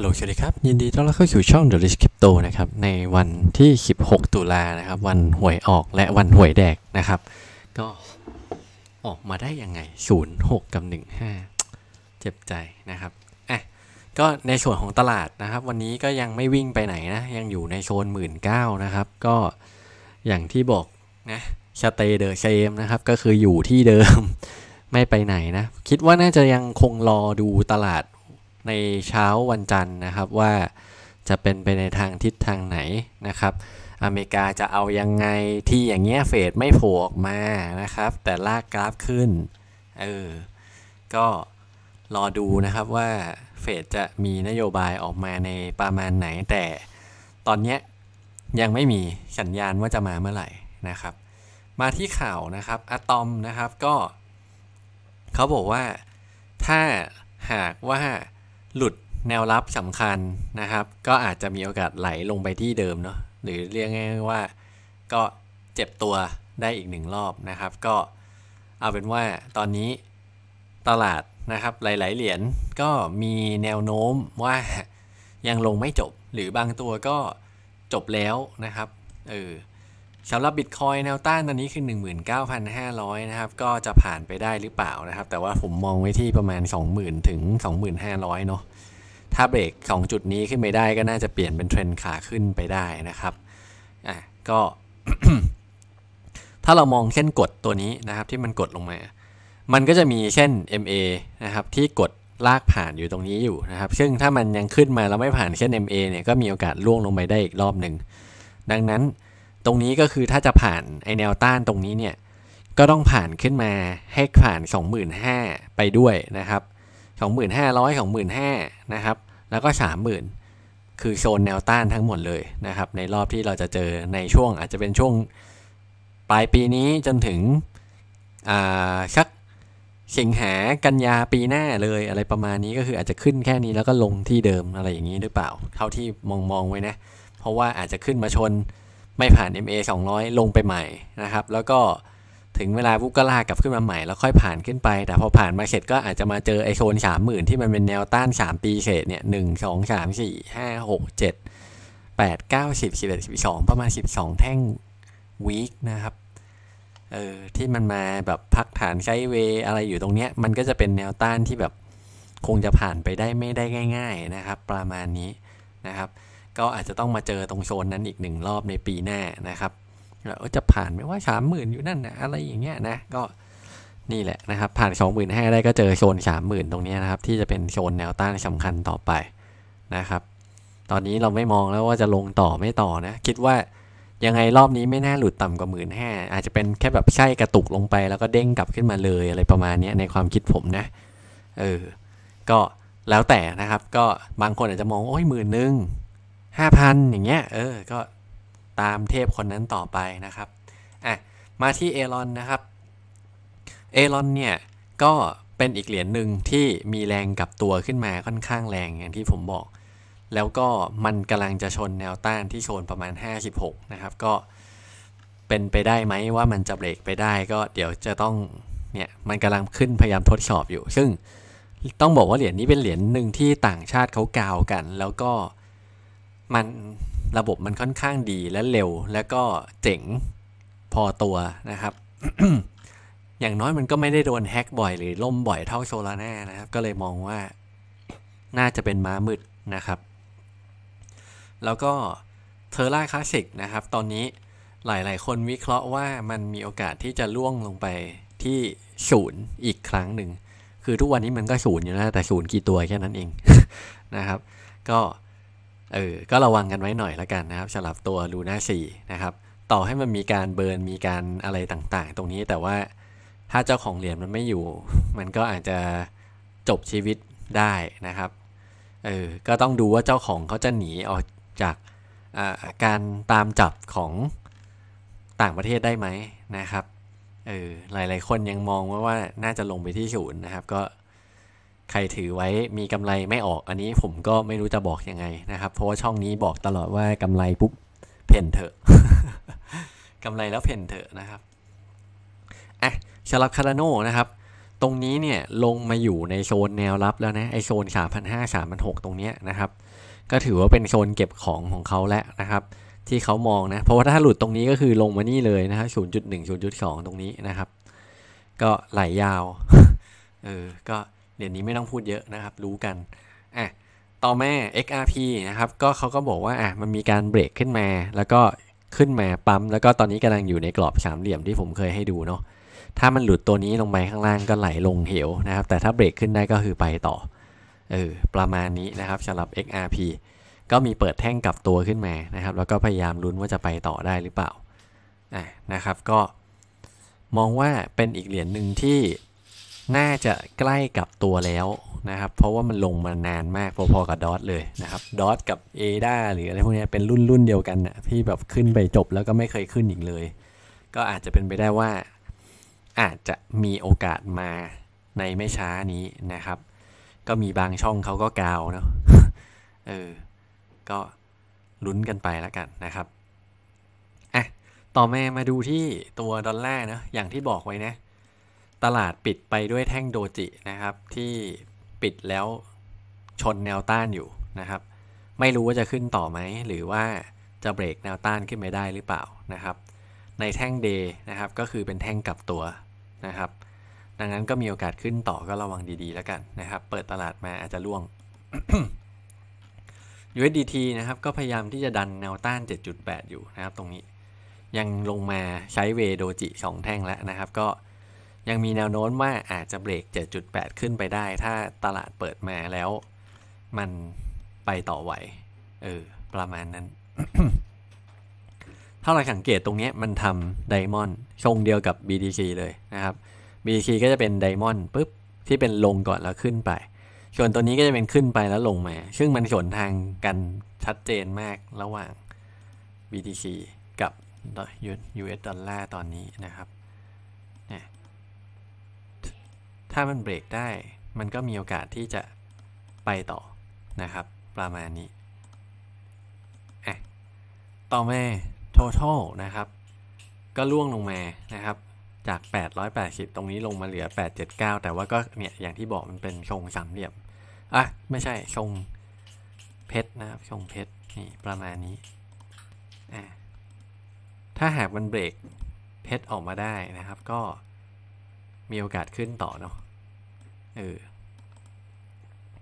ฮัลโหลสวัสดีครับ ยินดีต้อนรับเข้าสู่ช่อง The Rich Crypto นะครับ ในวันที่ 16 ตุลานะครับ วันหวยออกและวันหวยแดกนะครับ ก็ออกมาได้ยังไง06กับ15 เจ็บใจนะครับอ่ะก็ในส่วนของตลาดนะครับ วันนี้ก็ยังไม่วิ่งไปไหนนะ ยังอยู่ในโซน1 9ื่นนะครับ ก็อย่างที่บอกนะสเตเดอร์เชมนะครับ ก็คืออยู่ที่เดิมไม่ไปไหนนะคิดว่าน่าจะยังคงรอดูตลาดในเช้าวันจันทร์นะครับว่าจะเป็นไปในทางทิศทางไหนนะครับอเมริกาจะเอายังไงที่อย่างเงี้ยเฟดไม่โผล่ออกมานะครับแต่ลากกราฟขึ้นเออก็รอดูนะครับว่าเฟดจะมีนโยบายออกมาในประมาณไหน แต่ตอนเนี้ยยังไม่มีสัญญาณว่าจะมาเมื่อไหร่นะครับ มาที่ข่าวนะครับ อะตอมนะครับก็ เขาบอกว่าถ้าหากว่าหลุดแนวรับสำคัญนะครับ ก็อาจจะมีโอกาสไหลลงไปที่เดิมเนาะหรือเรียกง่ายๆว่าก็เจ็บตัวได้อีกหนึ่งรอบนะครับ ก็เอาเป็นว่าตอนนี้ตลาดนะครับหลายๆเหรียญก็มีแนวโน้มว่ายังลงไม่จบ หรือบางตัวก็จบแล้วนะครับเออสำหรับบิตคอยแนวต้านตอนนี้คือ 19,500นะครับก็จะผ่านไปได้หรือเปล่านะครับ แต่ว่าผมมองไว้ที่ประมาณ 20,000ถึง2,500เนาะถ้าเบรกของจุดนี้ขึ้นไปได้ก็น่าจะเปลี่ยนเป็นเทรนขาขึ้นไปได้นะครับ อ่ะก็ ถ้าเรามองเส้นกดตัวนี้นะครับ ที่มันกดลงมา มันก็จะมีเส้น MA นะครับ ที่กดลากผ่านอยู่ตรงนี้อยู่นะครับ ซึ่งถ้ามันยังขึ้นมาแล้วไม่ผ่านเส้น MA เนี่ยก็มีโอกาสล่วงลงไปได้อีกรอบหนึ่ง ดังนั้นตรงนี้ก็คือถ้าจะผ่านไอแนวต้านตรงนี้เนี่ย ก็ต้องผ่านขึ้นมาให้ผ่าน 25,000ไปด้วยนะครับ2,500 2,500นะครับแล้วก็ 30,000คือโซนแนวต้านทั้งหมดเลยนะครับในรอบที่เราจะเจอในช่วงอาจจะเป็นช่วงปลายปีนี้จนถึงสักสิงหากันยาปีหน้าเลยอะไรประมาณนี้ก็คืออาจจะขึ้นแค่นี้แล้วก็ลงที่เดิมอะไรอย่างนี้หรือเปล่าเท่าที่มองมองไว้นะ เพราะว่าอาจจะขึ้นมาชนไม่ผ่าน MA 200 ลงไปใหม่นะครับ แล้วก็ถึงเวลาปุ๊บก็ลากกลับขึ้นมาใหม่แล้วค่อยผ่านขึ้นไป แต่พอผ่านมาเสร็จก็อาจจะมาเจอไอโซนสามหมื่นที่มันเป็นแนวต้านสามปีเศษเนี่ยหนึ่งสองสามสี่ห้าหกเจ็ดแปดเก้าสิบสิบเอ็ดสิบสองประมาณสิบสองแท่งวีคนะครับเออที่มันมาแบบพักฐานไซเว อะไรอยู่ตรงเนี้ยมันก็จะเป็นแนวต้านที่แบบคงจะผ่านไปได้ไม่ได้ง่ายๆนะครับ ประมาณนี้นะครับ ก็อาจจะต้องมาเจอตรงโซนนั้นอีกหนึ่งรอบในปีหน้านะครับจะผ่านไม่ว่าสามหมื่นอยู่นั่นนะอะไรอย่างเงี้ยนะก็นี่แหละนะครับ ผ่านสองหมื่นห้าได้ก็เจอโซนสามหมื่นตรงนี้นะครับ ที่จะเป็นโซนแนวต้านสำคัญต่อไปนะครับ ตอนนี้เราไม่มองแล้วว่าจะลงต่อไม่ต่อนะ คิดว่ายังไงรอบนี้ไม่น่าหลุดต่ำกว่าหมื่นห้าอาจจะเป็นแค่แบบใช่กระตุกลงไป แล้วก็เด้งกลับขึ้นมาเลยอะไรประมาณนี้ในความคิดผมนะเออก็แล้วแต่นะครับ ก็บางคนอาจจะมองโอ้ยหมื่นหนึ่งห้าพันอย่างเงี้ย เออก็ตามเทพคนนั้นต่อไปนะครับอ่ะมาที่เอรอนนะครับ เอรอนเนี่ยก็เป็นอีกเหรียญหนึ่งที่มีแรงกับตัวขึ้นมาค่อนข้างแรงอย่างที่ผมบอก แล้วก็มันกำลังจะชนแนวต้านที่โซนประมาณ 56 นะครับ ก็เป็นไปได้ไหมว่ามันจะเบรกไปได้ก็เดี๋ยวจะต้องเนี่ยมันกำลังขึ้นพยายามทดสอบอยู่ ซึ่งต้องบอกว่าเหรียญนี้เป็นเหรียญหนึ่งที่ต่างชาติเขากาวกัน แล้วก็มันระบบมันค่อนข้างดีและเร็ว แล้วก็เจ๋งพอตัวนะครับ อย่างน้อยมันก็ไม่ได้โดนแฮกบ่อยหรือล่มบ่อยเท่าโซลาร่านะครับ ก็เลยมองว่า น่าจะเป็นม้ามืดนะครับ แล้วก็เทอร่าคลาสสิกนะครับ ตอนนี้หลาย ๆ คนวิเคราะห์ว่ามันมีโอกาสที่จะล่วงลงไปที่ศูนย์อีกครั้งหนึ่ง คือทุกวันนี้มันก็ศูนย์อยู่แล้วแต่ศูนย์กี่ตัวแค่นั้นเองนะครับ ก็เออก็ระวังกันไว้หน่อยละกันนะครับสำหรับตัวลูน่าสี่นะครับ ต่อให้มันมีการเบิร์นมีการอะไรต่างๆ ตรงนี้แต่ว่าถ้าเจ้าของเหรียญมันไม่อยู่ มันก็อาจจะจบชีวิตได้นะครับเออ ก็ต้องดูว่าเจ้าของเขาจะหนีออกจากการตามจับของต่างประเทศได้ไหมนะครับเออ หลายๆคนยังมองว่าว่าน่าจะลงไปที่ศูนย์นะครับก็ใครถือไว้มีกำไรไม่ออกอันนี้ผมก็ไม่รู้จะบอกยังไงนะครับ เพราะว่าช่องนี้บอกตลอดว่ากำไรปุ๊บเพ่นเถอะกำไรแล้วเพ่นเถอะนะครับอ่ะสำหรับคาร์โนนะครับ ตรงนี้เนี่ยลงมาอยู่ในโซนแนวรับแล้วนะไอโซน3,500 3 6 0กตรงเนี้ยนะครับ ก็ถือว่าเป็นโซนเก็บของของเขาแล้วนะครับ ที่เขามองนะเพราะว่าถ้าหลุดตรงนี้ก็คือลงมานี่เลยนะฮะ0.1 0.2ตรงนี้นะครับ ก็ไหลยาว เออก็เดี๋ยวนี้ไม่ต้องพูดเยอะนะครับ รู้กันอ่ะต่อมา XRP นะครับ ก็เขาก็บอกว่าอ่ะมันมีการเบรกขึ้นมา แล้วก็ขึ้นมาปั๊ม แล้วก็ตอนนี้กำลังอยู่ในกรอบสามเหลี่ยมที่ผมเคยให้ดูเนาะ ถ้ามันหลุดตัวนี้ลงไปข้างล่างก็ไหลลงเหวนะครับ แต่ถ้าเบรกขึ้นได้ก็คือไปต่อ เออประมาณนี้นะครับสำหรับ XRP ก็มีเปิดแท่งกลับตัวขึ้นมานะครับแล้วก็พยายามลุ้นว่าจะไปต่อได้หรือเปล่าอ่ะนะครับก็มองว่าเป็นอีกเหรียญหนึ่งที่น่าจะใกล้กับตัวแล้วนะครับ เพราะว่ามันลงมานานมาก พอ ๆ กับดอทเลยนะครับดอทกับเอดาหรืออะไรพวกนี้เป็นรุ่นรุ่นเดียวกันนะที่แบบขึ้นไปจบแล้วก็ไม่เคยขึ้นอีกเลย ก็อาจจะเป็นไปได้ว่า อาจจะมีโอกาสมาในไม่ช้านี้นะครับ ก็มีบางช่องเขาก็กาวเนาะเออก็ลุ้นกันไปแล้วกันนะครับอ่ะต่อมามาดูที่ตัวดอลลาร์นะ อย่างที่บอกไว้นะตลาดปิดไปด้วยแท่งโดจินะครับ ที่ปิดแล้วชนแนวต้านอยู่นะครับ ไม่รู้ว่าจะขึ้นต่อไหม หรือว่าจะเบรกแนวต้านขึ้นไม่ได้หรือเปล่านะครับ ในแท่งเดย์นะครับก็คือเป็นแท่งกลับตัวนะครับ ดังนั้นก็มีโอกาสขึ้นต่อก็ระวังดี ๆ แล้วกันนะครับ เปิดตลาดมาอาจจะล่วง USDT นะครับก็พยายามที่จะดันแนวต้าน 7.8 อยู่นะครับ ตรงนี้ ยังลงมาใช้เวโดจิ 2 แท่งแล้วนะครับก็ยังมีแนวโน้มว่าอาจจะเบรก7.8 ขึ้นไปได้ ถ้าตลาดเปิดมาแล้วมันไปต่อไหว เออประมาณนั้นถ้าเราสังเกตตรงนี้มันทำไดมอนด์ชงเดียวกับ BTC เลยนะครับ BTC ก็จะเป็นไดมอนด์ปุ๊บที่เป็นลงก่อนแล้วขึ้นไปส่วนตัวนี้ก็จะเป็นขึ้นไปแล้วลงมา ซึ่งมันสวนทางกันชัดเจนมากระหว่าง BTC กับ US ดอลลาร์ตอนนี้นะครับถ้ามันเบรกได้มันก็มีโอกาสที่จะไปต่อนะครับ ประมาณนี้ต่อมา total นะครับ ก็ล่วงลงมานะครับ จาก880ตรงนี้ลงมาเหลือ 879 แต่ว่าก็เนี่ยอย่างที่บอกมันเป็นทรงสามเหลี่ยมอ่ะไม่ใช่ทรงเพชรนะครับทรงเพชรนี่ประมาณนี้ ถ้าหากมันเบรกเพชรออกมาได้นะครับก็มีโอกาสขึ้นต่อเนาะเออ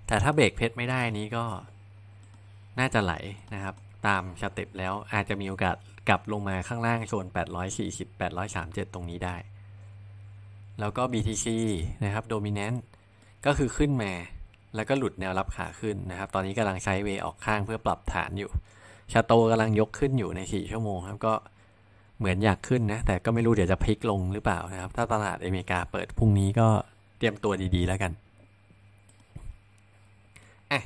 แต่ถ้าเบรกเพชรไม่ได้นี้ก็น่าจะไหลนะครับ ตามสเต็ปแล้วอาจจะมีโอกาสกลับลงมาข้างล่างโซน840 837 ตรงนี้ได้ แล้วก็ BTC นะครับ Dominant ก็คือขึ้นมา แล้วก็หลุดแนวรับขาขึ้นนะครับ ตอนนี้กำลังใช้เวออกข้างเพื่อปรับฐานอยู่ ชาโตกำลังยกขึ้นอยู่ใน 4 ชั่วโมงครับ ก็เหมือนอยากขึ้นนะ แต่ก็ไม่รู้เดี๋ยวจะพลิกลงหรือเปล่านะครับถ้าตลาดอเมริกาเปิดพรุ่งนี้ก็เตรียมตัวดีๆแล้วกันอ่ะ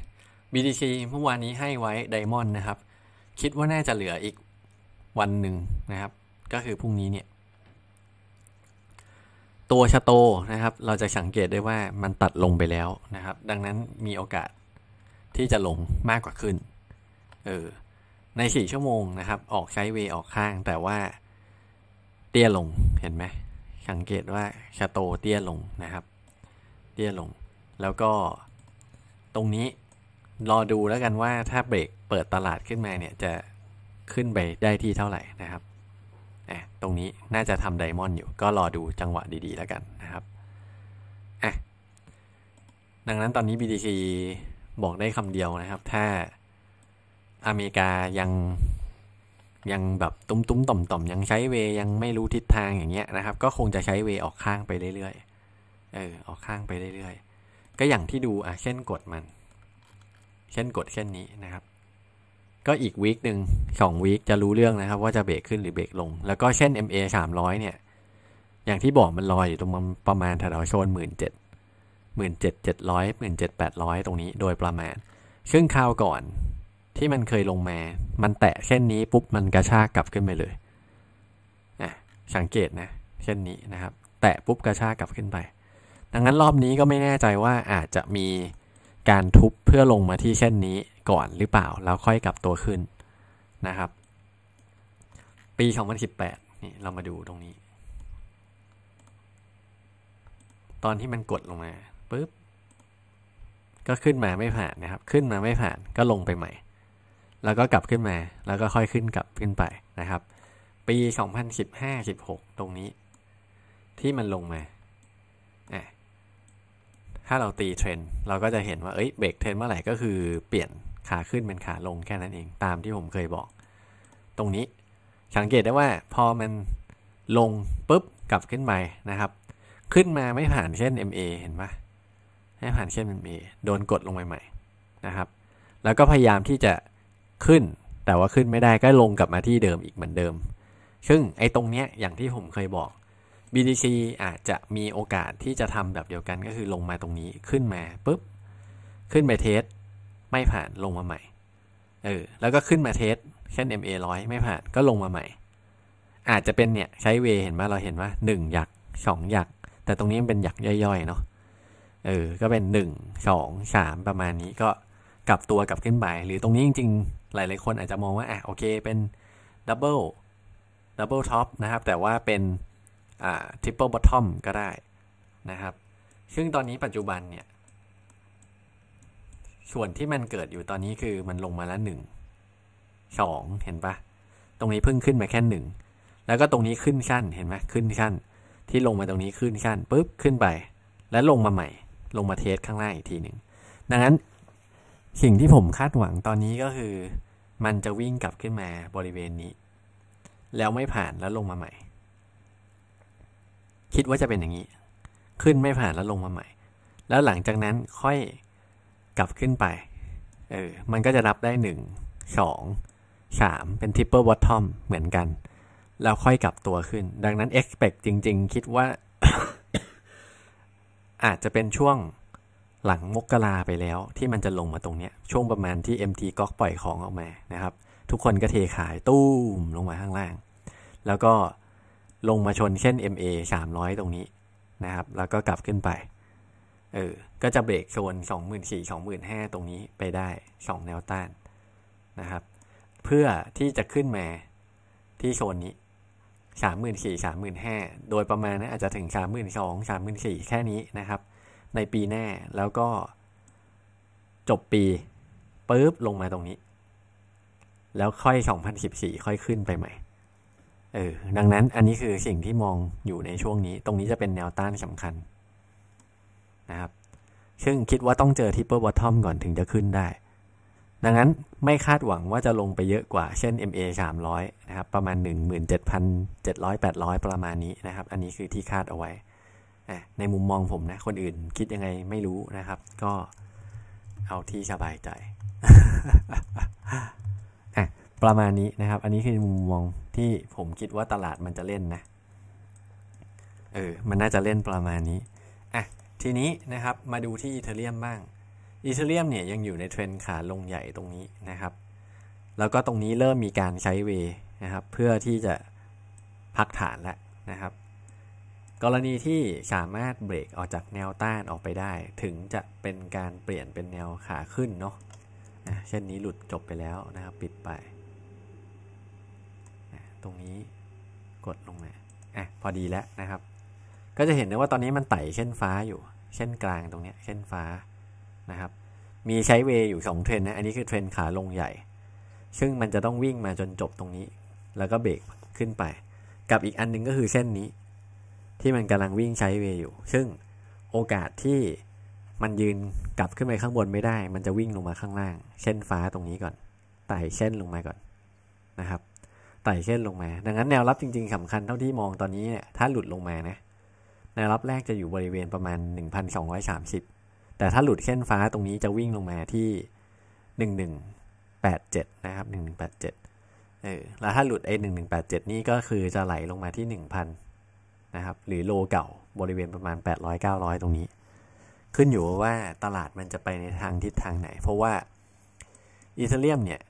BTC เมื่อวานนี้ให้ไว้ไดมอนด์นะครับ คิดว่าน่าจะเหลืออีกวันหนึ่งนะครับ ก็คือพรุ่งนี้เนี่ย ตัวชะโตนะครับ เราจะสังเกตได้ว่ามันตัดลงไปแล้วนะครับ ดังนั้นมีโอกาสที่จะลงมากกว่าขึ้นเออใน่ชั่วโมงนะครับ ออกใช้เวออกข้างแต่ว่าเตี้ยลงเห็นไหม สังเกตว่าชะโตเตี้ยลงนะครับเตี้ยลงแล้วก็ตรงนี้รอดูแล้วกันว่าถ้าเบรกเปิดตลาดขึ้นมาเนี่ยจะขึ้นไปได้ที่เท่าไหร่นะครับะตรงนี้น่าจะทำไดมอนด์อยู่ ก็รอดูจังหวะดีๆแล้วกันนะครับอะดังนั้นตอนนี้ BTC บอกได้คำเดียวนะครับ ถ้าอเมริกายังยังแบบตุ้มๆต่อมๆ ยังใช้เวยังไม่รู้ทิศทางอย่างเงี้ยนะครับ ก็คงจะใช้เว ออกข้างไปเรื่อยๆเออเอาข้างไปเรื่อยๆ ก็อย่างที่ดู อ่ะ เช่นกดมัน เช่นกดเช่นนี้นะครับ ก็อีกวีคหนึ่ง สองวีค จะรู้เรื่องนะครับ ว่าจะเบรกขึ้นหรือเบรกลง แล้วก็เช่น MA 300เนี่ย อย่างที่บอกมันลอยอยู่ตรงประมาณแถวโซนหมื่นเจ็ดหมื่นเจ็ดเจ็ดร้อยหมื่นเจ็ดแปดร้อยตรงนี้โดยประมาณ ซึ่งคราวก่อนที่มันเคยลงมา มันแตะเส้นนี้ปุ๊บ มันกระชากกลับขึ้นไปเลย อ่ะสังเกตนะเส้นนี้นะครับ แตะปุ๊บกระชากกลับขึ้นไปดังนั้นรอบนี้ก็ไม่แน่ใจว่าอาจจะมีการทุบเพื่อลงมาที่เส้นนี้ก่อนหรือเปล่า แล้วค่อยกลับตัวขึ้นนะครับ ปี 2018 นี่เรามาดูตรงนี้ ตอนที่มันกดลงมาปุ๊บก็ขึ้นมาไม่ผ่านนะครับ ขึ้นมาไม่ผ่านก็ลงไปใหม่ แล้วก็กลับขึ้นมา แล้วก็ค่อยขึ้นกลับขึ้นไปนะครับ ปี 2015-16 ตรงนี้ ที่มันลงมาถ้าเราตีเทรน์เราก็จะเห็นว่าเอ้ยเบรกเทรน์เมื่อไหร่ก็คือเปลี่ยนขาขึ้นเป็นขาลงแค่นั้นเองตามที่ผมเคยบอก ตรงนี้ สังเกตได้ว่าพอมันลงปุ๊บกลับขึ้นไปนะครับขึ้นมาไม่ผ่านเส้น MA เห็นปะไม่ผ่านเส้น MA โดนกดลงใหม่ ๆนะครับ แล้วก็พยายามที่จะขึ้นแต่ว่าขึ้นไม่ได้ก็ลงกลับมาที่เดิมอีกเหมือนเดิม ซึ่งไอ้ตรงเนี้ยอย่างที่ผมเคยบอก BTC อาจจะมีโอกาสที่จะทำแบบเดียวกันก็คือลงมาตรงนี้ขึ้นมาปุ๊บ ขึ้นไปเทส ไม่ผ่านลงมาใหม่เออแล้วก็ขึ้นมาเทสเช่น MA ร้อยไม่ผ่านก็ลงมาใหม่ อาจจะเป็นเนี่ยใช้เวเห็นว่าเราเห็นว่า1หยัก2หยักแต่ตรงนี้มันเป็นหยักย่อยๆเนาะเออก็เป็น 1 2 3 ประมาณนี้ก็กลับตัวกลับขึ้นไปหรือตรงนี้จริงๆหลาย ๆ คนอาจจะมองว่าอ่ะโอเค เป็นดับเบิลดับเบิลท็อปนะครับ แต่ว่าเป็นทริปเปิลบอททอมก็ได้นะครับ ซึ่งตอนนี้ปัจจุบันเนี่ย ส่วนที่มันเกิดอยู่ตอนนี้คือมันลงมาละหนึ่งสองเห็นปะตรงนี้เพิ่งขึ้นมาแค่หนึ่งแล้วก็ตรงนี้ขึ้นชั้นเห็นไหมขึ้นชั้น ที่ลงมาตรงนี้ขึ้นชั้นปุ๊บขึ้นไปแล้วลงมาใหม่ ลงมาเทสข้างหน้าอีกทีหนึ่งดังนั้น สิ่งที่ผมคาดหวังตอนนี้ก็คือ มันจะวิ่งกลับขึ้นมาบริเวณนี้ แล้วไม่ผ่านแล้วลงมาใหม่คิดว่าจะเป็นอย่างนี้ ขึ้นไม่ผ่านแล้วลงมาใหม่ แล้วหลังจากนั้นค่อยกลับขึ้นไป เออ มันก็จะรับได้หนึ่งสองสามเป็นทิปเปอร์บอททอมเหมือนกัน แล้วค่อยกลับตัวขึ้น ดังนั้น expect จริงๆ คิดว่าอาจจะเป็นช่วงหลังมกราไปแล้ว ที่มันจะลงมาตรงเนี้ยช่วงประมาณที่ MT ก๊อกปล่อยของออกมานะครับ ทุกคนก็เทขายตู้มลงมาข้างล่าง แล้วก็ลงมาชนเช่น MA 300 ตรงนี้นะครับ แล้วก็กลับขึ้นไป เออ ก็จะเบรกโซน 24,000 25,000ตรงนี้ไปได้ 2 แนวต้านนะครับ เพื่อที่จะขึ้นมาที่โซนนี้ 34,000 35,000โดยประมาณนะอาจจะถึง 32,000 34,000แค่นี้นะครับ ในปีหน้าแล้วก็ จบปีปุ๊บลงมาตรงนี้ แล้วค่อย 2014 ค่อยขึ้นไปใหม่เออดังนั้นอันนี้คือสิ่งที่มองอยู่ในช่วงนี้ ตรงนี้จะเป็นแนวต้านสำคัญ นะครับ ซึ่งคิดว่าต้องเจอทิปเปอร์วอททอมก่อนถึงจะขึ้นได้ ดังนั้นไม่คาดหวังว่าจะลงไปเยอะกว่าเช่น MA 300นะครับ ประมาณ 17,700 800 ประมาณนี้นะครับ อันนี้คือที่คาดเอาไว้ในมุมมองผมนะ คนอื่นคิดยังไงไม่รู้นะครับ ก็เอาที่สบายใจประมาณนี้นะครับ อันนี้คือมุมมองที่ผมคิดว่าตลาดมันจะเล่นนะ เออ มันน่าจะเล่นประมาณนี้อ่ะทีนี้นะครับ มาดูที่อีเทเรียมบ้างอีเทเรียมเนี่ยยังอยู่ในเทรนขาลงใหญ่ตรงนี้นะครับ แล้วก็ตรงนี้เริ่มมีการใช้เวนะครับ เพื่อที่จะพักฐานแล้วนะครับ กรณีที่สามารถเบรกออกจากแนวต้านออกไปได้ ถึงจะเป็นการเปลี่ยนเป็นแนวขาขึ้นเนาะเช่นนี้หลุดจบไปแล้วนะครับปิดไปตรงนี้กดลงมาอ่ะพอดีแล้วนะครับ ก็จะเห็นได้ว่าตอนนี้มันไต่เส้นฟ้าอยู่ เส้นกลางตรงนี้เส้นฟ้านะครับ มีใช้เวอยู่2เทรนนะ อันนี้คือเทรนขาลงใหญ่ ซึ่งมันจะต้องวิ่งมาจนจบตรงนี้ แล้วก็เบรกขึ้นไป กับอีกอันนึงก็คือเส้นนี้ ที่มันกำลังวิ่งใช้เวอยู่ ซึ่งโอกาสที่มันยืนกลับขึ้นไปข้างบนไม่ได้ มันจะวิ่งลงมาข้างล่าง เส้นฟ้าตรงนี้ก่อน ไต่เส้นลงมาก่อนนะครับไต่ขส้นลงมา ดังนั้นแนวรับจริงๆ สำคัญเท่าที่มองตอนนี้เนี่ย ถ้าหลุดลงมานะแนวรับแรกจะอยู่บริเวณประมาณ1,230แต่ถ้าหลุดเส้นฟ้าตรงนี้จะวิ่งลงมาที่1187นะครับ1187เออ แล้วถ้าหลุดไอ้1187นี่ก็คือจะไหลลงมาที่ 1,000นะครับ หรือโลเก่าบริเวณประมาณ800-900ตรงนี้ ขึ้นอยู่ว่าตลาดมันจะไปในทางทิศทางไหน เพราะว่าอีเทเรียมเนี่ย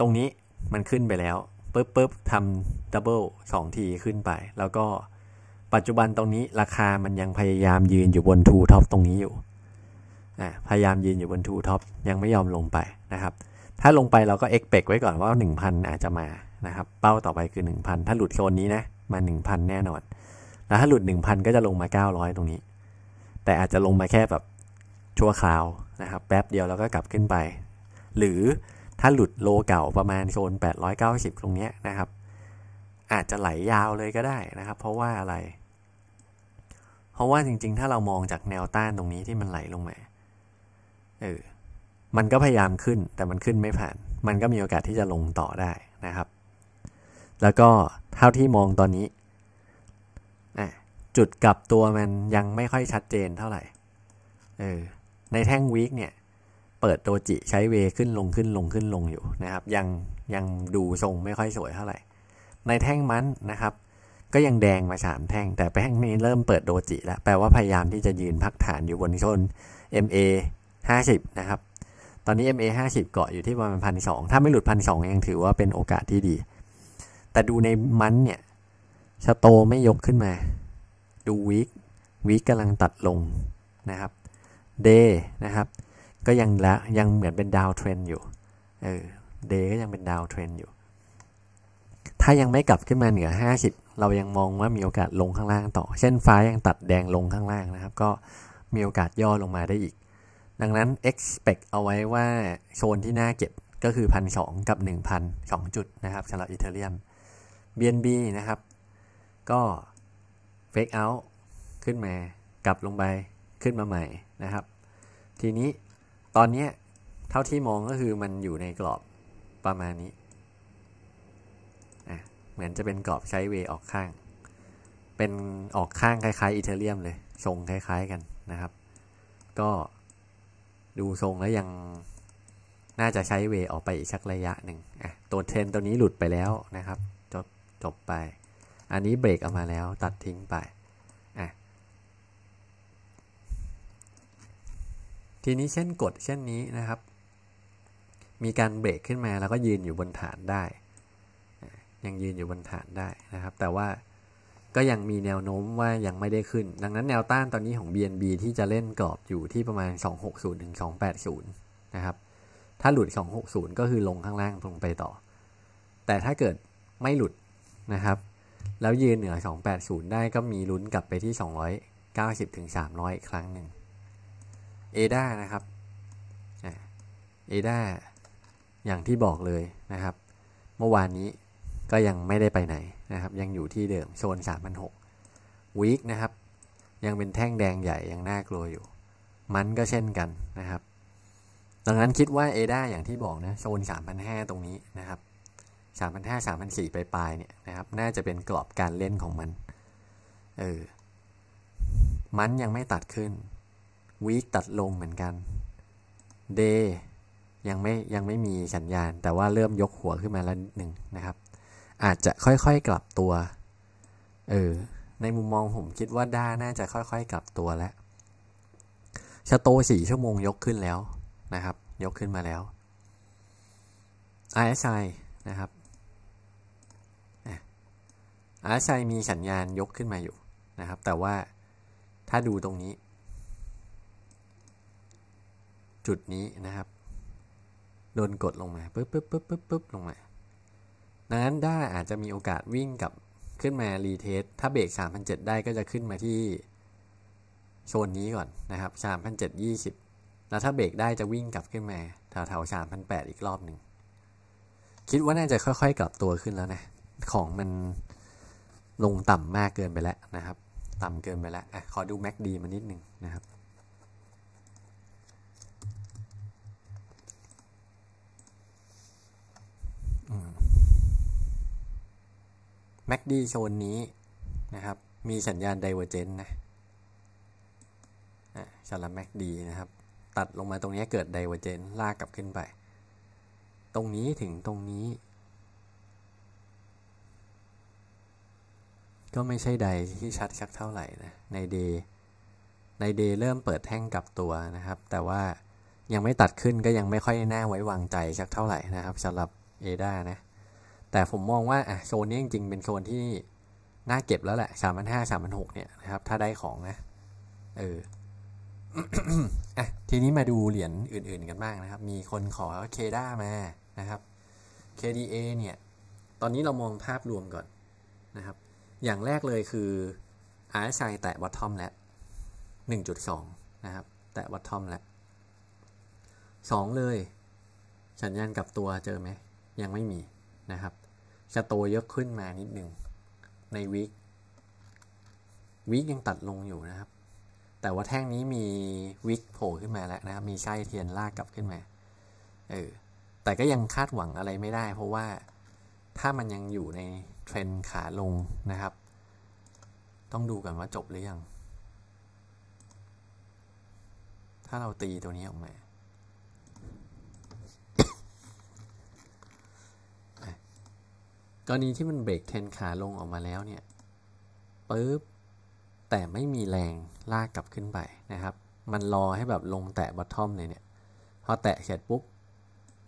ตรงนี้มันขึ้นไปแล้วปุ๊บปุ๊บทำดับเบิลสองทีขึ้นไป แล้วก็ปัจจุบันตรงนี้ ราคามันยังพยายามยืนอยู่บนทูท็อปตรงนี้อยู่พยายามยืนอยู่บนทูท็อปยังไม่ยอมลงไปนะครับ ถ้าลงไปเราก็เอ็กเปกไว้ก่อนว่า1,000 อาจจะมานะครับเป้าต่อไปคือ1,000ถ้าหลุดโซนนี้นะมา1,000แน่นอนแล้วถ้าหลุด1,000 ก็จะลงมา900ตรงนี้ แต่อาจจะลงมาแค่แบบชั่วคราวนะครับแป๊บเดียวแล้วก็กลับขึ้นไป หรือถ้าหลุดโลเก่าประมาณโซน 890 ตรงนี้นะครับ อาจจะไหลยาวเลยก็ได้นะครับ เพราะว่าอะไร เพราะว่าจริงๆ ถ้าเรามองจากแนวต้านตรงนี้ที่มันไหลลงมาเออมันก็พยายามขึ้นแต่มันขึ้นไม่ผ่าน มันก็มีโอกาสที่จะลงต่อได้นะครับ แล้วก็เท่าที่มองตอนนี้ จุดกลับตัวมันยังไม่ค่อยชัดเจนเท่าไหร่เออในแท่งวีคเนี่ยเปิดโตจิใช้เวขึ้นลงขึ้นลงขึ้นลงอยู่นะครับ ยังยังดูทรงไม่ค่อยสวยเท่าไหร่ ในแท่งมันนะครับ ก็ยังแดงมาสามแท่ง แต่แท่งนี้เริ่มเปิดโดจิแล้วแปลว่าพยายามที่จะยืนพักฐานอยู่บนโซน MA 50 นะครับตอนนี้ MA 50เกาะอยู่ที่ประมาณพันสถ้าไม่หลุดพันสยังถือว่าเป็นโอกาสที่ดี แต่ดูในมันเนี่ย สโตไม่ยกขึ้นมาดูวิกวิกกำลังตัดลงนะครับเดนะครับก็ยังละ ยังเหมือนเป็นดาวเทรนอยู่ เออเดย์ก็ยังเป็นดาวเทรนอยู่ ถ้ายังไม่กลับขึ้นมาเหนือ 50 เรายังมองว่ามีโอกาสลงข้างล่างต่อ เช่นฟ้ายังตัดแดงลงข้างล่างนะครับ ก็มีโอกาสย่อลงมาได้อีก ดังนั้น expect เอาไว้ว่า โซนที่น่าเก็บก็คือพันสกับ1,000 2จุดนะครับสำหรับอีเทเรียม BNB นะครับ ก็ fake out ขึ้นมากลับลงไปขึ้นมาใหม่นะครับ ทีนี้ตอนเนี้ยเท่าที่มองก็คือมันอยู่ในกรอบประมาณนี้ เหมือนจะเป็นกรอบใช้เวออกข้าง เป็นออกข้างคล้ายๆอิตาเลียมเลย ทรงคล้ายๆกันนะครับ ก็ดูทรงแล้วยังน่าจะใช้เวออกไปอีกสักระยะหนึ่ง ตัวเทรนตัวนี้หลุดไปแล้วนะครับ จบจบไป อันนี้เบรกออกมาแล้ว ตัดทิ้งไปทีนี้เช่นกดเช่นนี้นะครับ มีการเบรกขึ้นมาแล้วก็ยืนอยู่บนฐานได้ ยังยืนอยู่บนฐานได้นะครับ แต่ว่าก็ยังมีแนวโน้มว่ายังไม่ได้ขึ้น ดังนั้นแนวต้านตอนนี้ของ BNB ที่จะเล่นกรอบอยู่ที่ประมาณ260ถึง280นะครับ ถ้าหลุด 260 ก็คือลงข้างล่างลงไปต่อ แต่ถ้าเกิดไม่หลุดนะครับ แล้วยืนเหนือ280ได้ก็มีลุ้นกลับไปที่290ถึง300อีกครั้งหนึ่ง ADA นะครับ ADA อย่างที่บอกเลยนะครับ เมื่อวานนี้ก็ยังไม่ได้ไปไหนนะครับ ยังอยู่ที่เดิม โซน3,006วีคนะครับ ยังเป็นแท่งแดงใหญ่ ยังน่ากลัวอยู่ มันก็เช่นกันนะครับ ดังนั้นคิดว่า ADA อย่างที่บอกนะ โซน3,005ตรงนี้นะครับ3 0 0ั3ส0่ไปปลายเนี่ยนะครับ น่าจะเป็นกรอบการเล่นของมัน เออ มันยังไม่ตัดขึ้นวีคตัดลงเหมือนกันเดย์ยังไม่ยังไม่มีสัญญาณแต่ว่าเริ่มยกหัวขึ้นมาแล้วหนึ่งนะครับ อาจจะค่อยๆกลับตัวเออในมุมมองผมคิดว่าด้าน่าจะค่อยๆกลับตัวแล้วชะโตสี่ชั่วโมงยกขึ้นแล้วนะครับ ยกขึ้นมาแล้ว RSI นะครับ RSI มีสัญญาณยกขึ้นมาอยู่นะครับ แต่ว่าถ้าดูตรงนี้จุดนี้นะครับ โดนกดลงมาปึ๊บปึ๊บปึ๊บปึ๊บปึ๊บลงมาดังนั้นด้าอาจจะมีโอกาสวิ่งกับขึ้นมารีเทสถ้าเบรก3,007ได้ก็จะขึ้นมาที่โซนนี้ก่อนนะครับ3,720แล้วถ้าเบรกได้จะวิ่งกลับขึ้นมาแถวๆ3,008 อีกรอบหนึ่งคิดว่าน่าจะค่อย ๆกลับตัวขึ้นแล้วนะ ของมันลงต่ำมากเกินไปแล้วนะครับ ต่ำเกินไปแล้วอขอดูแม็กดีมานิดหนึ่งนะครับ MACD โซนนี้นะครับมีสัญญาณ Divergence นะสำหรับ MACD นะครับ ตัดลงมาตรงนี้เกิด Divergence ลากกลับขึ้นไป ตรงนี้ถึงตรงนี้ ก็ไม่ใช่ใดที่ชัดชักเท่าไหร่ นะ ใน Day ใน Day เริ่มเปิดแท่งกลับตัวนะครับ แต่ว่ายังไม่ตัดขึ้นก็ยังไม่ค่อยน่าไว้วางใจชักเท่าไหร่นะครับสำหรับ ADA นะแต่ผมมองว่าอ่ะโซนนี้จริงๆเป็นโซนที่น่าเก็บแล้วแหละสามพันห้าสามพันหกเนี่ยนะครับ ถ้าได้ของนะ เอออ่ะทีนี้มาดูเหรียญอื่นๆกันบ้างนะครับ มีคนขอเคด้ามานะครับ KDA เนี่ย ตอนนี้เรามองภาพรวมก่อนนะครับ อย่างแรกเลยคือ RSI แตะวัตทอมแล้ว1.2 นะครับ แตะวัตทอมแล้ว2เลย สัญญาณกับตัวเจอไหม ยังไม่มีนะครับจะโตเยอะขึ้นมานิดหนึ่ง ในวิก วิกยังตัดลงอยู่นะครับ แต่ว่าแท่งนี้มีวิกโผล่ขึ้นมาแล้วนะครับมีไส้เทียนลากกลับขึ้นมาเออแต่ก็ยังคาดหวังอะไรไม่ได้เพราะว่าถ้ามันยังอยู่ในเทรนขาลงนะครับ ต้องดูกันว่าจบหรือยัง ถ้าเราตีตัวนี้ออกมากรณีที่มันเบรกเทนขา ลงออกมาแล้วเนี่ย ปึ๊บ แต่ไม่มีแรงลากกลับขึ้นไปนะครับ มันรอให้แบบลงแตะบอททอมเลยเนี่ย พอแตะเสร็จปุ๊บ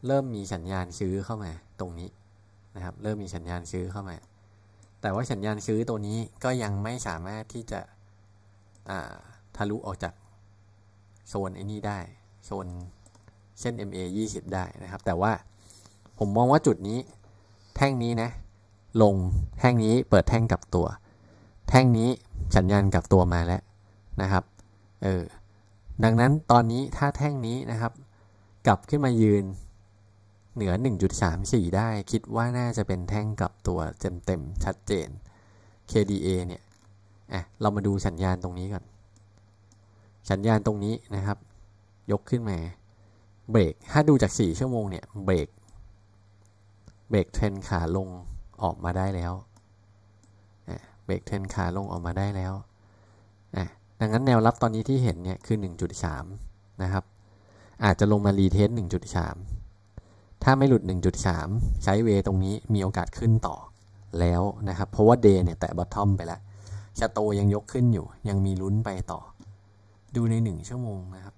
เริ่มมีสัญญาณซื้อเข้ามาตรงนี้นะครับ เริ่มมีสัญญาณซื้อเข้ามา แต่ว่าสัญญาณซื้อ ตัวนี้ก็ยังไม่สามารถที่จะทะลุออกจาก โซน ไอ้นี่ ได้ โซนเส้น MA 20ได้นะครับ แต่ว่าผมมองว่าจุดนี้ แท่งนี้นะลงแท่งนี้เปิดแท่งกลับตัว แท่งนี้สัญญาณกลับตัวมาแล้วนะครับเออดังนั้นตอนนี้ถ้าแท่งนี้นะครับ กลับขึ้นมายืนเหนือ 1.34ได้คิดว่าน่าจะเป็นแท่งกลับตัวเต็มๆชัดเจน KDA เนี่ยอ่ะเรามาดูสัญญาณตรงนี้ก่อนสัญญาณตรงนี้นะครับ ยกขึ้นมา เบรกถ้าดูจาก 4 ชั่วโมงเนี่ยเบรกเบรกเทรนขาลงออกมาได้แล้ว เบรกเทนขาลงออกมาได้แล้ว ดังนั้นแนวรับตอนนี้ที่เห็นเนี่ย คือ 1.3 นะครับ อาจจะลงมารีเทส1.3 ถ้าไม่หลุด 1.3 ใช้เวตรงนี้มีโอกาสขึ้นต่อแล้วนะครับ เพราะว่าเดย์เนี่ยแตะบอททอมไปแล้วชะโตยังยกขึ้นอยู่ ยังมีลุ้นไปต่อ ดูใน 1 ชั่วโมงนะครับ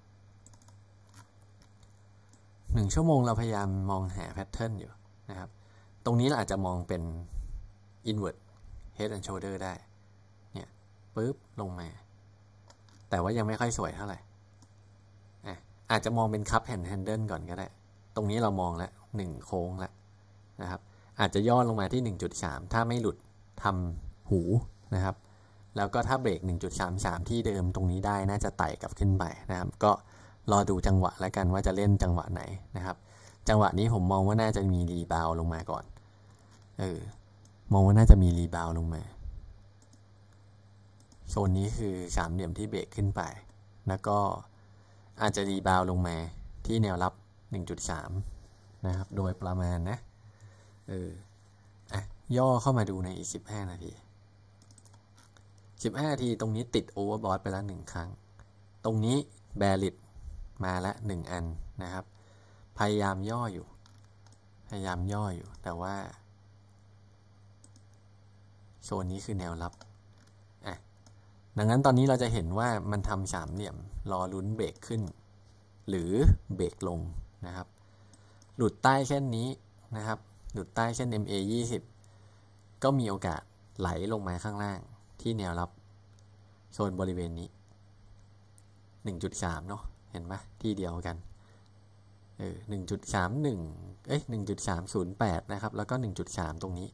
1 ชั่วโมงเราพยายามมองหาแพทเทิร์นอยู่นะครับตรงนี้เราอาจจะมองเป็น inward head and shoulder ได้ เนี่ยปึ๊บ ลงมา แต่ว่ายังไม่ค่อยสวยเท่าไหร่อาจจะมองเป็นคัพแฮนด์แฮนเดิลก่อนก็ได้ ตรงนี้เรามองแล้วหนึ่งโค้งแล้วนะครับ อาจจะย่อลงมาที่ 1.3 ถ้าไม่หลุดทำหูนะครับ แล้วก็ถ้าเบรก 1.33 ที่เดิมตรงนี้ได้น่าจะไต่กลับขึ้นไปนะครับ ก็รอดูจังหวะแล้วกันว่าจะเล่นจังหวะไหนนะครับ จังหวะนี้ผมมองว่าน่าจะมีรีบาวลงมาก่อนเออมองว่าน่าจะมีรีบาวลงมาโซนนี้คือสามเหลี่ยมที่เบรกขึ้นไป แล้วก็อาจจะรีบาวลงมาที่แนวรับ 1.3 นะครับ โดยประมาณนะเอออ่ะย่อเข้ามาดูในอีก 15 นาที 15 นาทีตรงนี้ติดโอเวอร์บอทไปแล้ว 1 ครั้ง ตรงนี้แบริดมาละ1อันนะครับ พยายามย่ออยู่ พยายามย่ออยู่ แต่ว่าโซนนี้คือแนวรับอ่ะดังนั้นตอนนี้เราจะเห็นว่ามันทำสามเหลี่ยม รอลุ้นเบรกขึ้น หรือเบรกลงนะครับ หลุดใต้เส้นนี้นะครับ หลุดใต้เส้น MA 20ก็มีโอกาสไหลลงมาข้างล่างที่แนวรับโซนบริเวณนี้ 1.3เนาะ เห็นไหมที่เดียวกัน เออ1.31เอ้ย1.308 นะครับ แล้วก็ 1.3 ตรงนี้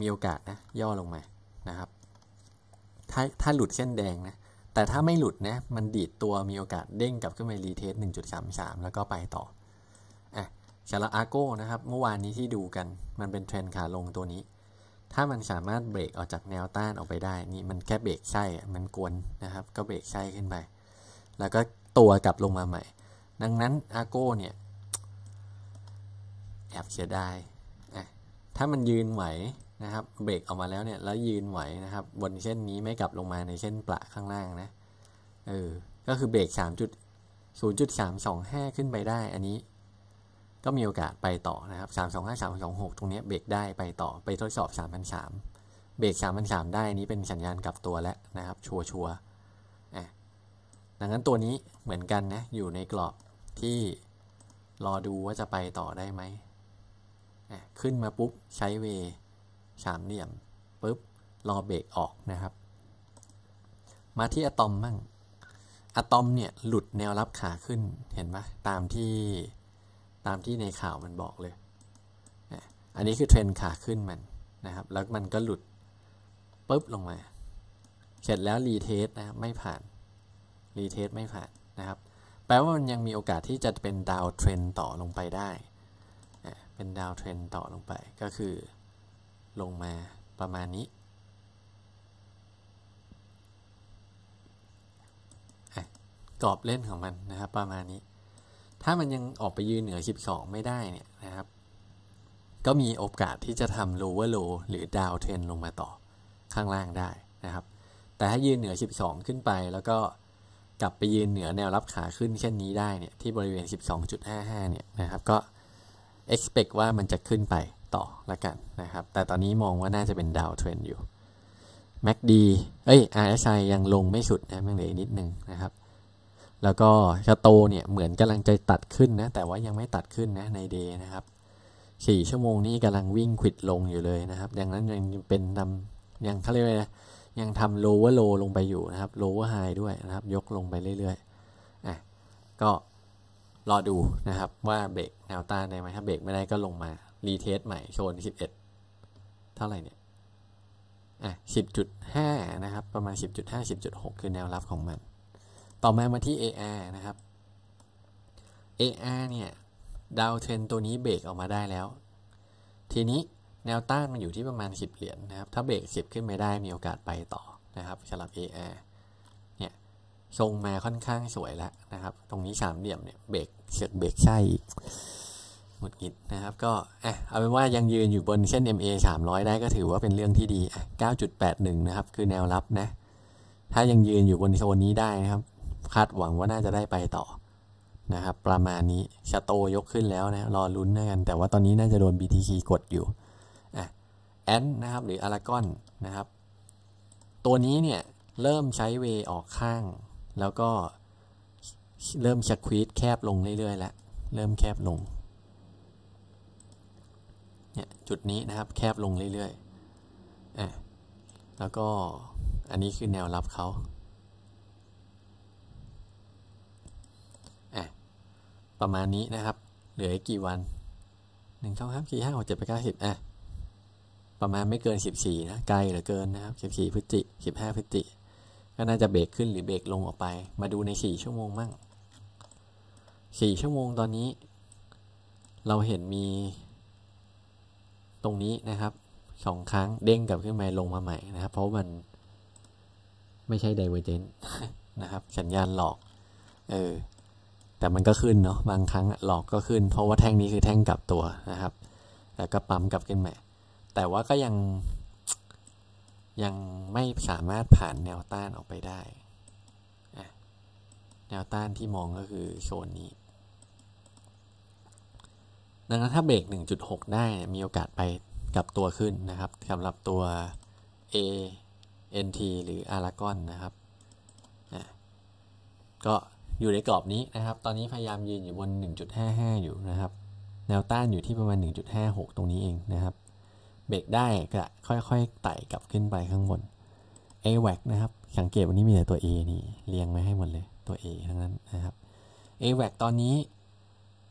มีโอกาสนะย่อลงมานะครับถ้าถ้าหลุดเส้นแดงนะแต่ถ้าไม่หลุดนะมันดีดตัวมีโอกาสเด้งกลับขึ้นไป รีเทส1.33 แล้วก็ไปต่ออ่ะราบอาโก้ นะครับ เมื่อวานนี้ที่ดูกันมันเป็นเทรนขาลงตัวนี้ ถ้ามันสามารถเบรกออกจากแนวต้านออกไปได้นี่มันแค่เบรกไส้มันกวนนะครับ ก็เบรกไส้ขึ้นไป แล้วก็ตัวกลับลงมาใหม่ ดังนั้นอาโก้เนี่ยแอบเสียดายถ้ามันยืนไหวนะครับเบรกออกมาแล้วเนี่ยแล้วยืนไหวนะครับบนเส้นนี้ไม่กลับลงมาในเส้นปละข้างล่างนะ เออ ก็คือเบรก3จุด0.325 ขึ้นไปได้ อันนี้ ก็มีโอกาสไปต่อนะครับ 325 326 ตรงนี้เบรกได้ไปต่อไปทดสอบ3,003เบรก3,003ได้นี้เป็นสัญญาณกลับตัวแล้วนะครับ ชัวชัวอะดังนั้นตัวนี้เหมือนกันนะอยู่ในกรอบที่รอดูว่าจะไปต่อได้ไหมอะขึ้นมาปุ๊บใช้เวสามเหลี่ยมปุ๊บรอเบรกออกนะครับ มาที่อะตอมบ้างอะตอมเนี่ยหลุดแนวรับขาขึ้นเห็นไหมตามที่ตามที่ในข่าวมันบอกเลยอันนี้คือเทรนขาขึ้นมันนะครับแล้วมันก็หลุดปุ๊บลงมาเสร็จแล้วรีเทสนะไม่ผ่านรีเทสไม่ผ่านนะครับ แปลว่ามันยังมีโอกาสที่จะเป็นดาวเทรนต่อลงไปได้ เป็นดาวเทรนต่อลงไปก็คือลงมาประมาณนี้กรอบเล่นของมันนะครับ ประมาณนี้ ถ้ามันยังออกไปยืนเหนือ 12 ไม่ได้เนี่ยนะครับก็มีโอกาสที่จะทำ lower low หรือ down trend ลงมาต่อข้างล่างได้นะครับ แต่ถ้ายืนเหนือ 12 ขึ้นไปแล้วก็กลับไปยืนเหนือแนวรับขาขึ้นเช่นนี้ได้เนี่ยที่บริเวณ 12.55เนี่ยนะครับก็ expect ว่ามันจะขึ้นไปต่อละกันนะครับ แต่ตอนนี้มองว่า น่าจะเป็นดาวเทรนอยู่ MACD เอ้ย RSI ยังลงไม่สุดนะมันเหลือนิดนึงนะครับ แล้วก็ชาโตเนี่ย เหมือนกำลังจะตัดขึ้นนะ แต่ว่ายังไม่ตัดขึ้นนะในเดย์นะครับสี่ชั่วโมงนี้กำลังวิ่งขิดลงอยู่เลยนะครับ ดังนั้นยังเป็นทำยังเขาเรียกว่ายังทำโลว์โลลงไปอยู่นะครับโลว์ไฮด้วยนะครับ ยกลงไปเรื่อยๆอ่ะก็รอดูนะครับว่าเบรกแนวต้านได้ไหมถ้าเบรกไม่ได้ก็ลงมารีเทสใหม่โซนสิบเอ็ดเท่าไหร่เนี่ย อ่ะสิบจุดห้านะครับ ประมาณสิบจุดห้าสิบจุดหกคือแนวรับของมัน ต่อมามาที่ AR นะครับ AR เนี่ย ดาวเทรนตัวนี้เบรกออกมาได้แล้ว ทีนี้แนวต้านมันอยู่ที่ประมาณ 10 เหรียญนนะครับ ถ้าเบรก 10 ขึ้นไม่ได้มีโอกาสไปต่อนะครับ สำหรับ AR เนี่ยทรงมาค่อนข้างสวยแล้วนะครับ ตรงนี้สามเหลี่ยมเนี่ยเบรก เสือกเบรกใช่หงุดหงิดนะครับก็อเอาเป็นว่ายังยืนอยู่บนเส้น MA 300 ได้ก็ถือว่าเป็นเรื่องที่ดี 9.81 นะครับ คือแนวรับนะ ถ้ายังยืนอยู่บนโซนนี้ได้นะครับ คาดหวังว่าน่าจะได้ไปต่อนะครับ ประมาณนี้ชาโตยกขึ้นแล้วนะ รอลุ้นนะกัน แต่ว่าตอนนี้น่าจะโดน BTC กดอยู่อแอนนะครับหรืออารากอนนะครับ ตัวนี้เนี่ย เริ่มใช้เวออกข้าง แล้วก็เริ่มชักควีดแคบลงเรื่อยๆแล้ว เริ่มแคบลงเนี่ยจุดนี้นะครับ แคบลงเรื่อยๆอ่แล้วก็อันนี้คือแนวรับเขาอ่ประมาณนี้นะครับ เหลือกี่วันหนึ่งสองสสี่ห้าหกเจ็ดแปดเก้าสิบอ่ะประมาณไม่เกินสิบสี่นะไกลเหลือเกินนะครับสิบสี่พฤศจิสิบห้าพฤศจิก็น่าจะเบรกขึ้นหรือเบรกลงออกไป มาดูในสี่ชั่วโมงมั่งสี่ชั่วโมงตอนนี้ เราเห็นมีตรงนี้นะครับสองครั้งเด้งกับขึ้นมาลงมาใหม่นะครับ เพราะมันไม่ใช่ divergent นะครับสัญญาณหลอกเออแต่มันก็ขึ้นเนาะบางครั้งหลอกก็ขึ้น เพราะว่าแท่งนี้คือแท่งกลับตัวนะครับแล้วก็ปั๊มกลับขึ้นมาแต่ว่าก็ยังยังไม่สามารถผ่านแนวต้านออกไปได้แนวต้านที่มองก็คือโซนนี้ดังนั้นถ้าเบรก 1.6 ได้มีโอกาสไปกับตัวขึ้นนะครับสำหรับตัว A NT หรืออารากอนนะครับ ก็อยู่ในกรอบนี้นะครับ ตอนนี้พยายามยืนอยู่บน 1.55 อยู่นะครับแนวต้านอยู่ที่ประมาณ 1.56 ตรงนี้เองนะครับ เบรกได้ก็ค่อยๆไต่กลับขึ้นไปข้างบน a w a c นะครับสังเกตวันนี้มีแต่ตัว A นี่เรียงไม้ให้หมดเลยตัว A ทั้งนั้นนะครับ a w a c ตอนนี้